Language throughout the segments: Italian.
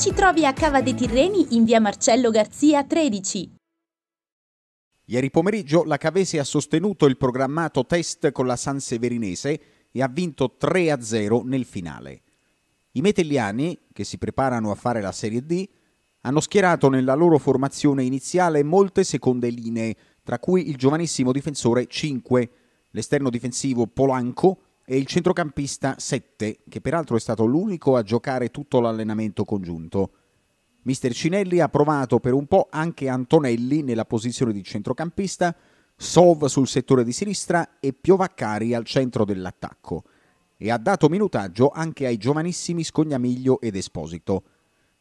Ci trovi a Cava dei Tirreni in via Marcello Garzia 13. Ieri pomeriggio la Cavese ha sostenuto il programmato test con la San Severinese e ha vinto 3-0 nel finale. I metelliani, che si preparano a fare la Serie D, hanno schierato nella loro formazione iniziale molte seconde linee, tra cui il giovanissimo difensore 5, l'esterno difensivo Polanco, e il centrocampista 7, che peraltro è stato l'unico a giocare tutto l'allenamento congiunto. Mister Cinelli ha provato per un po' anche Antonelli nella posizione di centrocampista, Sov sul settore di sinistra e Piovaccari al centro dell'attacco e ha dato minutaggio anche ai giovanissimi Scognamiglio ed Esposito.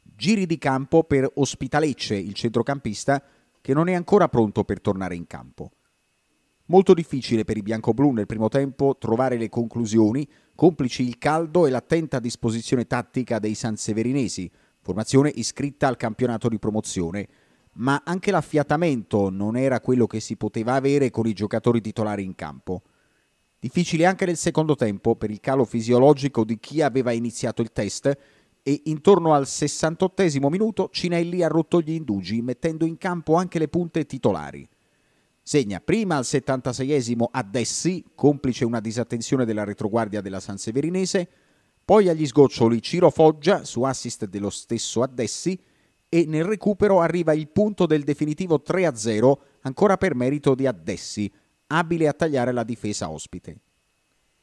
Giri di campo per Ospitalecce, il centrocampista, che non è ancora pronto per tornare in campo. Molto difficile per i bianco-blu nel primo tempo trovare le conclusioni, complici il caldo e l'attenta disposizione tattica dei Sanseverinesi, formazione iscritta al campionato di promozione. Ma anche l'affiatamento non era quello che si poteva avere con i giocatori titolari in campo. Difficile anche nel secondo tempo per il calo fisiologico di chi aveva iniziato il test e intorno al 68 minuto Cinelli ha rotto gli indugi mettendo in campo anche le punte titolari. Segna prima al 76esimo Adessi, complice una disattenzione della retroguardia della San Severinese, poi agli sgoccioli Ciro Foggia su assist dello stesso Adessi e nel recupero arriva il punto del definitivo 3-0 ancora per merito di Adessi, abile a tagliare la difesa ospite.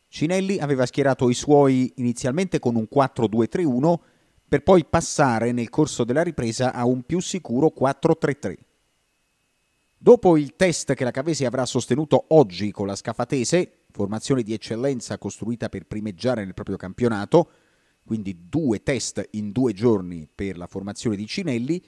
Cinelli aveva schierato i suoi inizialmente con un 4-2-3-1 per poi passare nel corso della ripresa a un più sicuro 4-3-3. Dopo il test che la Cavesi avrà sostenuto oggi con la Scafatese, formazione di eccellenza costruita per primeggiare nel proprio campionato, quindi due test in due giorni per la formazione di Cinelli,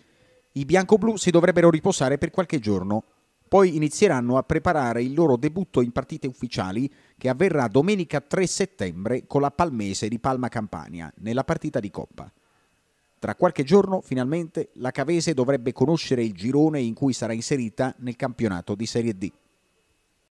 i bianco-blu si dovrebbero riposare per qualche giorno. Poi inizieranno a preparare il loro debutto in partite ufficiali che avverrà domenica 3 settembre con la Palmese di Palma Campania nella partita di Coppa. Tra qualche giorno, finalmente, la Cavese dovrebbe conoscere il girone in cui sarà inserita nel campionato di Serie D.